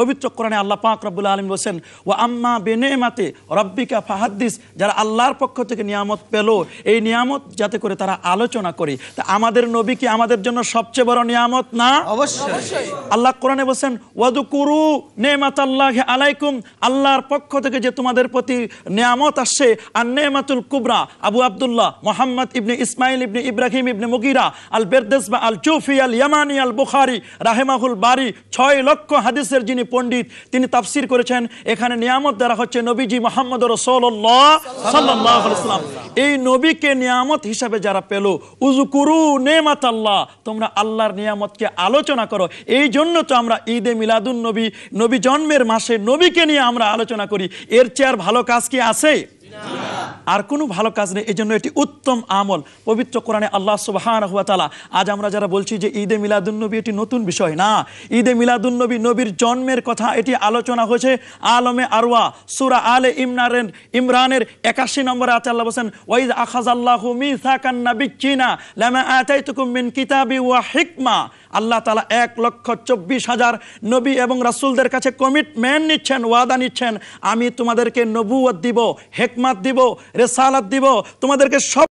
পবিত্র কোরআনে আল্লাহ পাক রব্বুল আলম বলছেন ও আম্মা বেনে মাতে রব্বিকা ফাহাদ্দিস যারা আল্লাহর পক্ষ থেকে নিয়ামত পেল এই নিয়ামত যাতে করে তারা আলোচনা করে তা আমাদের নবী কি আমাদের জন্য সবচেয়ে বড় নিয়ামত না অবশ্যই আল্লাহ কোরআনে বলছেন ওয়াদু ওয়াদুকুরু নেমাত আল্লাহ আলাইকুম আল্লাহর পক্ষ থেকে যে তোমাদের প্রতি নিয়ামত আসছে আর নেমাতুল কুবরা আবু আবদুল্লাহ মোহাম্মদ ইবনে ইসমাইল ইবনে ইব্রাহিম ইবনে মুগিরা আল বেরদেস বা আল চুফি আল ইয়ামানি আল বুখারি রাহেমাহুল বাড়ি ছয় লক্ষ হাদিসের যিনি পণ্ডিত তিনি তাফসির করেছেন এখানে নিয়ামত দ্বারা হচ্ছে নবীজি মোহাম্মদ রসোল্লাহাম এই নবীকে নিয়ামত হিসাবে যারা পেল উজুকুরু নেমাত আল্লাহ তোমরা আল্লাহর নিয়ামতকে আলোচনা করো এই জন্য তো আমরা ঈদে মিলাদুন নবী নবী জন্মের মাসে নবীকে নিয়ে আমরা আলোচনা করি এর চেয়ে আর ভালো কাজ কি আছে আর কোনো ভালো কাজ নেই এই জন্য এটি উত্তম আমল পবিত্র কোরআনে আল্লাহ সুবাহান হুয়া তালা আজ আমরা যারা বলছি যে ঈদে মিলাদুন্নবী এটি নতুন বিষয় না ঈদে মিলাদুলনবী নবীর জন্মের কথা এটি আলোচনা হয়েছে আলমে আরওয়া সুরা আলে ইমনারেন ইমরানের একাশি নম্বরে আছে আল্লাহ বলছেন ওয়াইজ আখাজ আল্লাহ মি সাকান্না বিচ্ছিনা লামা আতাইতুকুম মিন কিতাবি ওয়া হিকমা আল্লাহ তালা এক লক্ষ চব্বিশ হাজার নবী এবং রাসুলদের কাছে কমিটমেন্ট নিচ্ছেন ওয়াদা নিচ্ছেন আমি তোমাদেরকে নবুয় দিব হেকমাত দিব রেসালাত দিব তোমাদেরকে সব